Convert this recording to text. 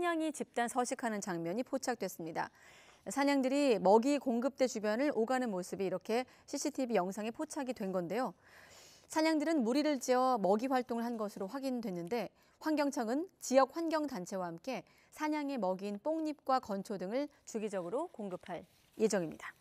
사냥이 집단 서식하는 장면이 포착됐습니다. 사냥들이 먹이 공급대 주변을 오가는 모습이 이렇게 CCTV 영상에 포착이 된 건데요. 사냥들은 무리를 지어 먹이 활동을 한 것으로 확인됐는데 환경청은 지역 환경단체와 함께 사냥의 먹인 뽕잎과 건초 등을 주기적으로 공급할 예정입니다.